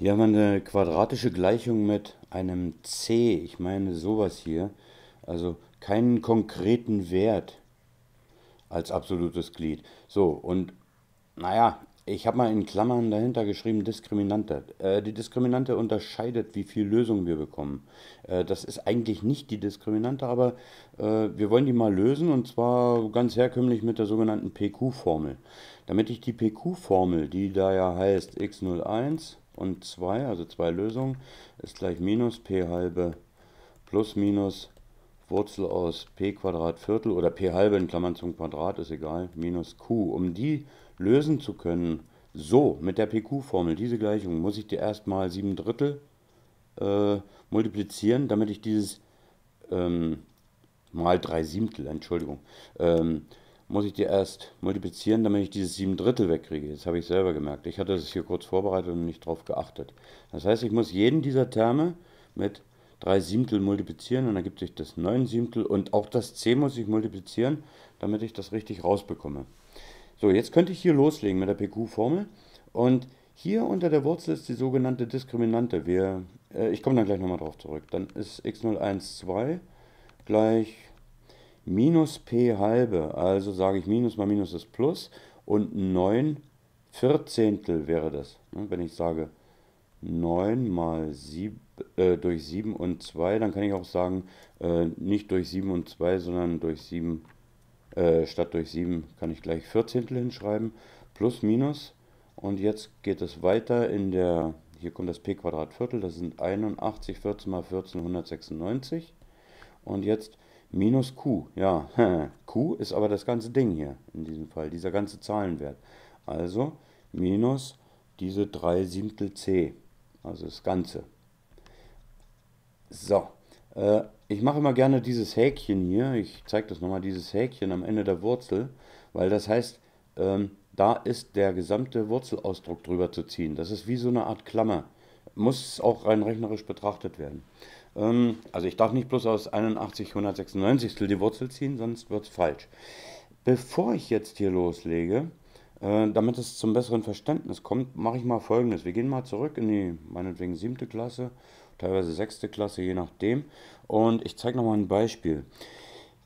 Hier haben wir eine quadratische Gleichung mit einem c, ich meine sowas hier, also keinen konkreten Wert als absolutes Glied. So, und naja, ich habe mal in Klammern dahinter geschrieben Diskriminante. Äh, die Diskriminante unterscheidet, wie viel Lösung wir bekommen. Äh, das ist eigentlich nicht die Diskriminante, aber äh, wir wollen die mal lösen und zwar ganz herkömmlich mit der sogenannten PQ-Formel. Damit ich die PQ-Formel, die da ja heißt x01 und 2, also zwei Lösungen, ist gleich minus p halbe plus minus Wurzel aus p Quadrat Viertel oder p halbe in Klammern zum Quadrat, ist egal, minus q, um die lösen zu können, so mit der PQ-Formel, diese Gleichung, muss ich dir erstmal 7 Drittel äh, multiplizieren, damit ich dieses ähm, mal 3 Siebtel, Entschuldigung, ähm, muss ich dir erst multiplizieren, damit ich dieses 7 Drittel wegkriege. Das habe ich selber gemerkt. Ich hatte das hier kurz vorbereitet und nicht drauf geachtet. Das heißt, ich muss jeden dieser Terme mit 3 Siebtel multiplizieren und dann gibt sich das 9 Siebtel und auch das c muss ich multiplizieren, damit ich das richtig rausbekomme. So, jetzt könnte ich hier loslegen mit der PQ-Formel. Und hier unter der Wurzel ist die sogenannte Diskriminante. Wir, äh, ich komme dann gleich nochmal drauf zurück. Dann ist x012 gleich minus p halbe. Also sage ich minus mal minus ist plus. Und 9 Vierzehntel wäre das. Ne? Wenn ich sage 9 mal 7, äh, durch 7 und 2, dann kann ich auch sagen, äh, nicht durch 7 und 2, sondern durch 7 und äh, statt durch 7 kann ich gleich 14 hinschreiben, plus minus. Und jetzt geht es weiter in der, hier kommt das p Viertel, das sind 81, 14 mal 14, 196. Und jetzt minus q, ja, q ist aber das ganze Ding hier, in diesem Fall, dieser ganze Zahlenwert. Also minus diese 3 Siebtel c, also das Ganze. So, äh, ich mache immer gerne dieses Häkchen hier. Ich zeige das nochmal, dieses Häkchen am Ende der Wurzel, weil das heißt, ähm, da ist der gesamte Wurzelausdruck drüber zu ziehen. Das ist wie so eine Art Klammer. Muss auch rein rechnerisch betrachtet werden. Ähm, also ich darf nicht bloß aus 81 196 die Wurzel ziehen, sonst wird es falsch. Bevor ich jetzt hier loslege, äh, damit es zum besseren Verständnis kommt, mache ich mal folgendes. Wir gehen mal zurück in die, meinetwegen, siebte Klasse teilweise sechste Klasse, je nachdem. Und ich zeige nochmal ein Beispiel.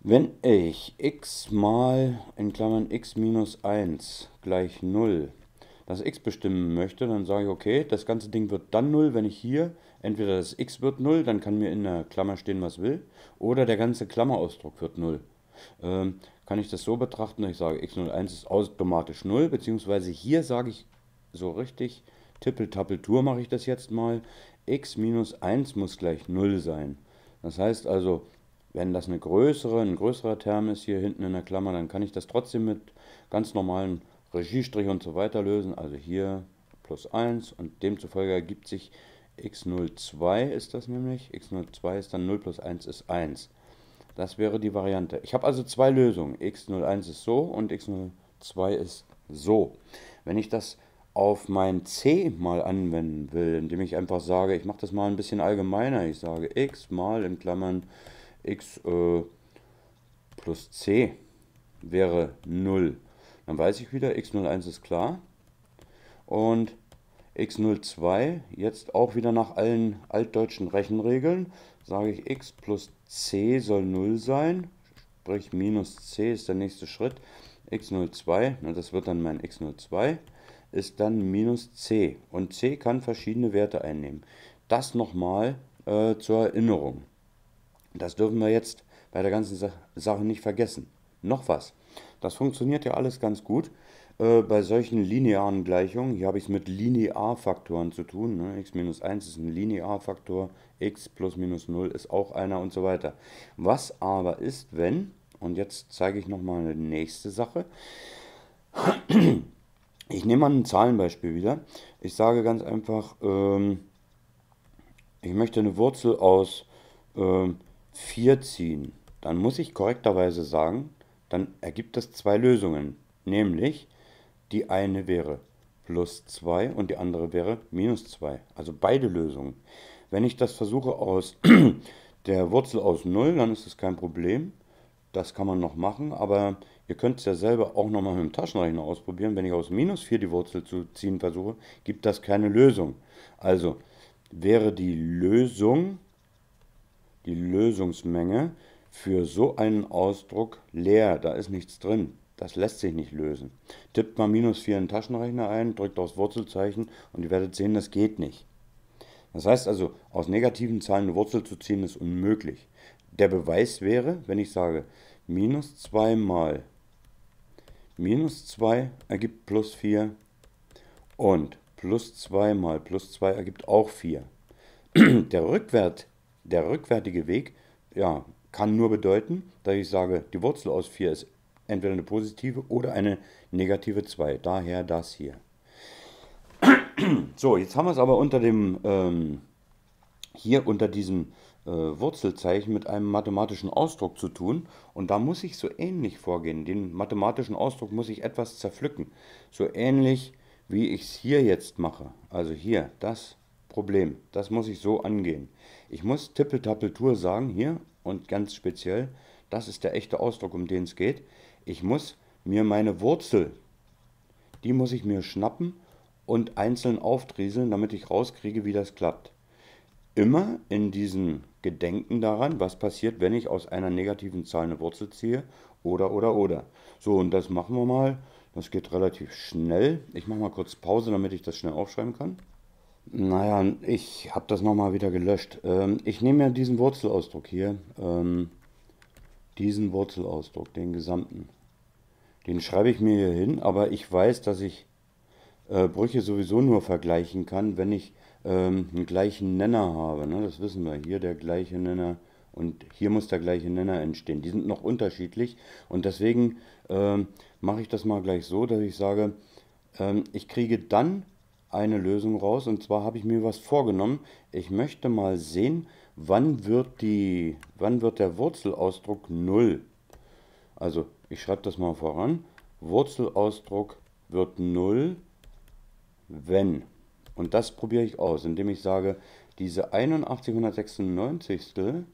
Wenn ich x mal in Klammern x minus 1 gleich 0 das x bestimmen möchte, dann sage ich, okay, das ganze Ding wird dann 0, wenn ich hier entweder das x wird 0, dann kann mir in der Klammer stehen, was will, oder der ganze Klammerausdruck wird 0. Ähm, kann ich das so betrachten, ich sage, x01 ist automatisch 0, beziehungsweise hier sage ich so richtig, Tippeltappeltour mache ich das jetzt mal. x minus 1 muss gleich 0 sein. Das heißt also, wenn das eine größere, ein größerer Term ist hier hinten in der Klammer, dann kann ich das trotzdem mit ganz normalen Regiestrich und so weiter lösen. Also hier plus 1 und demzufolge ergibt sich x02 ist das nämlich. x02 ist dann 0 plus 1 ist 1. Das wäre die Variante. Ich habe also zwei Lösungen. x01 ist so und x02 ist so. Wenn ich das auf mein C mal anwenden will, indem ich einfach sage, ich mache das mal ein bisschen allgemeiner. Ich sage x mal in Klammern x äh, plus c wäre 0. Dann weiß ich wieder, x01 ist klar. Und x02, jetzt auch wieder nach allen altdeutschen Rechenregeln, sage ich x plus c soll 0 sein, sprich minus c ist der nächste Schritt. x02, na, das wird dann mein x02 ist dann minus c. Und c kann verschiedene Werte einnehmen. Das nochmal äh, zur Erinnerung. Das dürfen wir jetzt bei der ganzen Sache nicht vergessen. Noch was. Das funktioniert ja alles ganz gut. Äh, bei solchen linearen Gleichungen, hier habe ich es mit Linearfaktoren zu tun. Ne? x minus 1 ist ein Linearfaktor, x plus minus 0 ist auch einer und so weiter. Was aber ist, wenn, und jetzt zeige ich nochmal eine nächste Sache, ich nehme mal ein Zahlenbeispiel wieder. Ich sage ganz einfach, ähm, ich möchte eine Wurzel aus ähm, 4 ziehen. Dann muss ich korrekterweise sagen, dann ergibt das zwei Lösungen. Nämlich, die eine wäre plus 2 und die andere wäre minus 2. Also beide Lösungen. Wenn ich das versuche aus der Wurzel aus 0, dann ist das kein Problem. Das kann man noch machen, aber ihr könnt es ja selber auch nochmal mit dem Taschenrechner ausprobieren. Wenn ich aus minus 4 die Wurzel zu ziehen versuche, gibt das keine Lösung. Also wäre die Lösung, die Lösungsmenge für so einen Ausdruck leer. Da ist nichts drin. Das lässt sich nicht lösen. Tippt mal minus 4 in den Taschenrechner ein, drückt aufs Wurzelzeichen und ihr werdet sehen, das geht nicht. Das heißt also, aus negativen Zahlen eine Wurzel zu ziehen, ist unmöglich der Beweis wäre, wenn ich sage, minus 2 mal minus 2 ergibt plus 4 und plus 2 mal plus 2 ergibt auch 4. Der, Rückwert, der rückwärtige Weg ja, kann nur bedeuten, dass ich sage, die Wurzel aus 4 ist entweder eine positive oder eine negative 2. Daher das hier. So, jetzt haben wir es aber unter dem, ähm, hier unter diesem äh, Wurzelzeichen mit einem mathematischen Ausdruck zu tun. Und da muss ich so ähnlich vorgehen. Den mathematischen Ausdruck muss ich etwas zerpflücken. So ähnlich wie ich es hier jetzt mache. Also hier, das Problem. Das muss ich so angehen. Ich muss Tippeltappeltour sagen hier und ganz speziell, das ist der echte Ausdruck, um den es geht. Ich muss mir meine Wurzel, die muss ich mir schnappen und einzeln auftrieseln, damit ich rauskriege, wie das klappt immer in diesem Gedenken daran, was passiert, wenn ich aus einer negativen Zahl eine Wurzel ziehe oder oder oder. So, und das machen wir mal. Das geht relativ schnell. Ich mache mal kurz Pause, damit ich das schnell aufschreiben kann. Naja, ich habe das nochmal wieder gelöscht. Ähm, ich nehme ja diesen Wurzelausdruck hier. Ähm, diesen Wurzelausdruck, den gesamten. Den schreibe ich mir hier hin, aber ich weiß, dass ich äh, Brüche sowieso nur vergleichen kann, wenn ich ähm, einen gleichen Nenner habe. Ne? Das wissen wir. Hier der gleiche Nenner und hier muss der gleiche Nenner entstehen. Die sind noch unterschiedlich und deswegen ähm, mache ich das mal gleich so, dass ich sage, ähm, ich kriege dann eine Lösung raus und zwar habe ich mir was vorgenommen. Ich möchte mal sehen, wann wird, die, wann wird der Wurzelausdruck 0. Also ich schreibe das mal voran. Wurzelausdruck wird 0 wenn, und das probiere ich aus, indem ich sage, diese 8196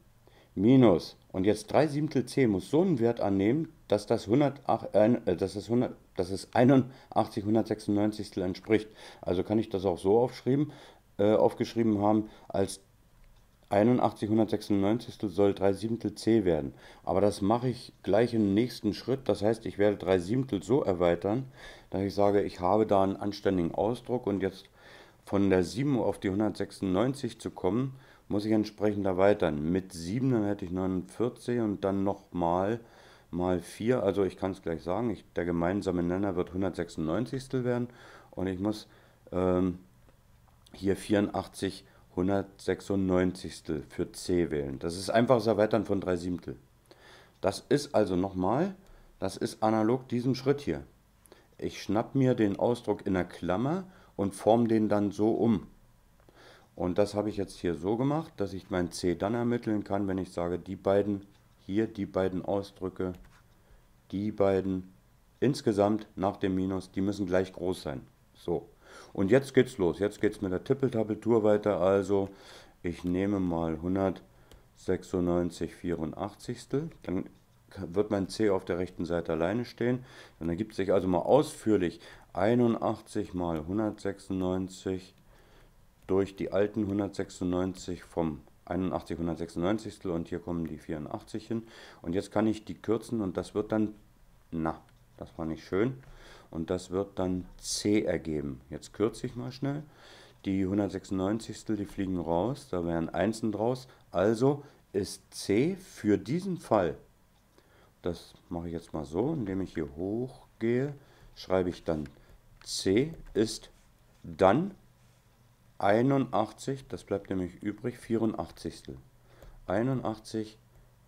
minus, und jetzt 3 Siebtel c muss so einen Wert annehmen, dass das, 108, äh, äh, dass das, 100, dass es 8196 entspricht. Also kann ich das auch so aufschreiben, äh, aufgeschrieben haben, als 8196 soll 3 Siebtel c werden. Aber das mache ich gleich im nächsten Schritt. Das heißt, ich werde 3 Siebtel so erweitern, dass ich sage, ich habe da einen anständigen Ausdruck und jetzt von der 7 auf die 196 zu kommen, muss ich entsprechend erweitern. Mit 7 dann hätte ich 49 und dann nochmal mal 4. Also ich kann es gleich sagen, ich, der gemeinsame Nenner wird 196 werden und ich muss ähm, hier 84 196 für C wählen. Das ist einfaches Erweitern von 3 Siebtel. Das ist also nochmal, das ist analog diesem Schritt hier ich schnapp mir den Ausdruck in der Klammer und forme den dann so um. Und das habe ich jetzt hier so gemacht, dass ich mein C dann ermitteln kann, wenn ich sage, die beiden hier, die beiden Ausdrücke, die beiden insgesamt nach dem Minus, die müssen gleich groß sein. So. Und jetzt geht's los. Jetzt geht's mit der Tippeltappeltour weiter. Also, ich nehme mal 196 84. Dann wird mein C auf der rechten Seite alleine stehen. dann ergibt sich also mal ausführlich 81 mal 196 durch die alten 196 vom 81, 196 und hier kommen die 84 hin. Und jetzt kann ich die kürzen und das wird dann, na, das war nicht schön. Und das wird dann C ergeben. Jetzt kürze ich mal schnell. Die 196, die fliegen raus, da wären Einsen draus. Also ist C für diesen Fall das mache ich jetzt mal so, indem ich hier hoch gehe, schreibe ich dann C ist dann 81, das bleibt nämlich übrig, 84. 81,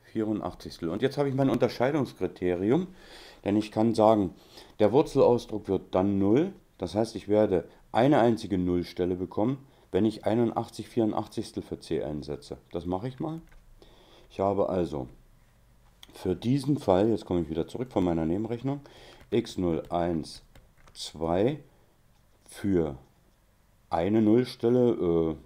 84. Und jetzt habe ich mein Unterscheidungskriterium, denn ich kann sagen, der Wurzelausdruck wird dann 0, das heißt, ich werde eine einzige Nullstelle bekommen, wenn ich 81 84 für c einsetze. Das mache ich mal. Ich habe also für diesen Fall, jetzt komme ich wieder zurück von meiner Nebenrechnung, x012 für eine Nullstelle,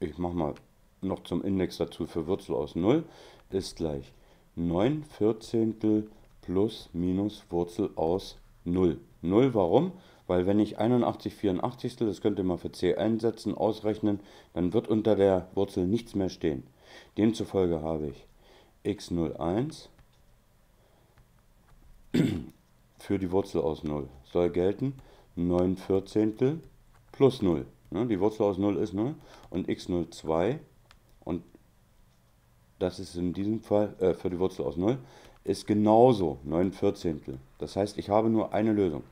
äh, ich mache mal noch zum Index dazu für Wurzel aus 0, ist gleich 9 Vierzehntel plus minus Wurzel aus 0. 0 warum? Weil wenn ich 81 84, das könnt ihr mal für c einsetzen, ausrechnen, dann wird unter der Wurzel nichts mehr stehen. Demzufolge habe ich x01 für die Wurzel aus 0 soll gelten 9 Vierzehntel plus 0. Ne? Die Wurzel aus 0 ist 0 und x0 2 und das ist in diesem Fall äh, für die Wurzel aus 0 ist genauso 9 Vierzehntel. Das heißt, ich habe nur eine Lösung.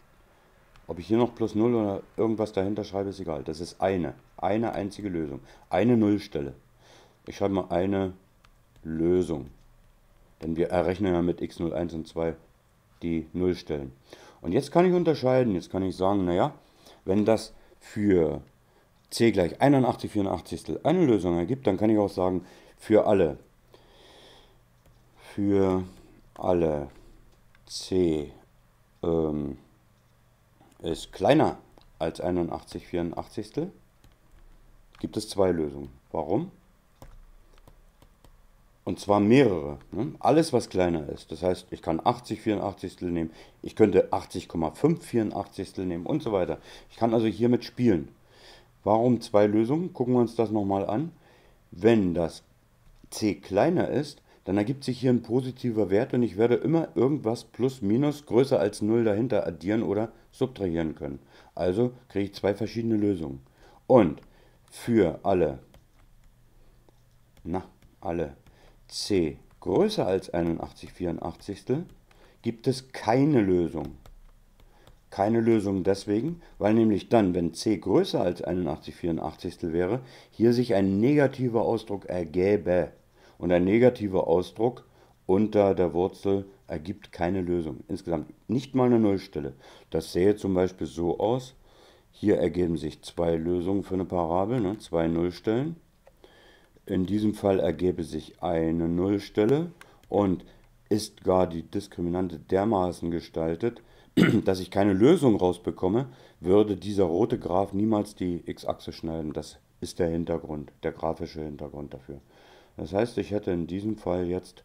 Ob ich hier noch plus 0 oder irgendwas dahinter schreibe, ist egal. Das ist eine, eine einzige Lösung. Eine Nullstelle. Ich schreibe mal eine Lösung. Denn wir errechnen ja mit x01 und 2 die Null stellen. Und jetzt kann ich unterscheiden, jetzt kann ich sagen, naja, wenn das für c gleich 81 84 eine Lösung ergibt, dann kann ich auch sagen, für alle, für alle c ähm, ist kleiner als 81 84 gibt es zwei Lösungen. Warum? Und zwar mehrere. Ne? Alles, was kleiner ist. Das heißt, ich kann 80 84 nehmen, ich könnte 80,5 84 nehmen und so weiter. Ich kann also hiermit spielen. Warum zwei Lösungen? Gucken wir uns das nochmal an. Wenn das c kleiner ist, dann ergibt sich hier ein positiver Wert und ich werde immer irgendwas plus minus größer als 0 dahinter addieren oder subtrahieren können. Also kriege ich zwei verschiedene Lösungen. Und für alle, na, alle c größer als 81 84 gibt es keine Lösung. Keine Lösung deswegen, weil nämlich dann, wenn c größer als 81 84 wäre, hier sich ein negativer Ausdruck ergäbe. Und ein negativer Ausdruck unter der Wurzel ergibt keine Lösung. Insgesamt nicht mal eine Nullstelle. Das sähe zum Beispiel so aus. Hier ergeben sich zwei Lösungen für eine Parabel, ne? zwei Nullstellen. In diesem Fall ergebe sich eine Nullstelle und ist gar die Diskriminante dermaßen gestaltet, dass ich keine Lösung rausbekomme, würde dieser rote Graph niemals die x-Achse schneiden. Das ist der Hintergrund, der grafische Hintergrund dafür. Das heißt, ich hätte in diesem Fall jetzt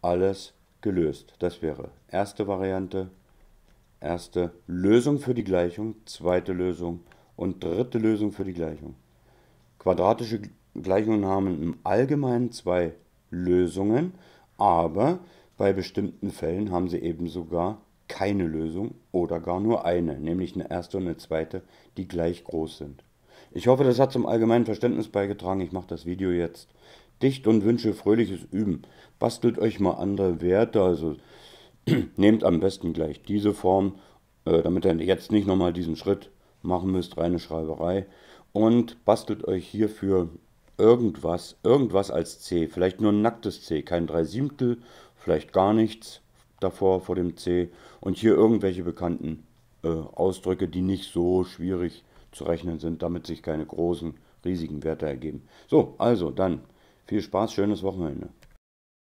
alles gelöst. Das wäre erste Variante, erste Lösung für die Gleichung, zweite Lösung und dritte Lösung für die Gleichung. Quadratische Gleichungen haben im Allgemeinen zwei Lösungen, aber bei bestimmten Fällen haben sie eben sogar keine Lösung oder gar nur eine, nämlich eine erste und eine zweite, die gleich groß sind. Ich hoffe, das hat zum allgemeinen Verständnis beigetragen. Ich mache das Video jetzt dicht und wünsche fröhliches Üben. Bastelt euch mal andere Werte, also nehmt am besten gleich diese Form, äh, damit ihr jetzt nicht nochmal diesen Schritt machen müsst, reine Schreiberei und bastelt euch hierfür irgendwas, irgendwas als C. Vielleicht nur ein nacktes C, kein 3 Siebtel, vielleicht gar nichts davor vor dem C. Und hier irgendwelche bekannten äh, Ausdrücke, die nicht so schwierig zu rechnen sind, damit sich keine großen, riesigen Werte ergeben. So, also dann viel Spaß, schönes Wochenende.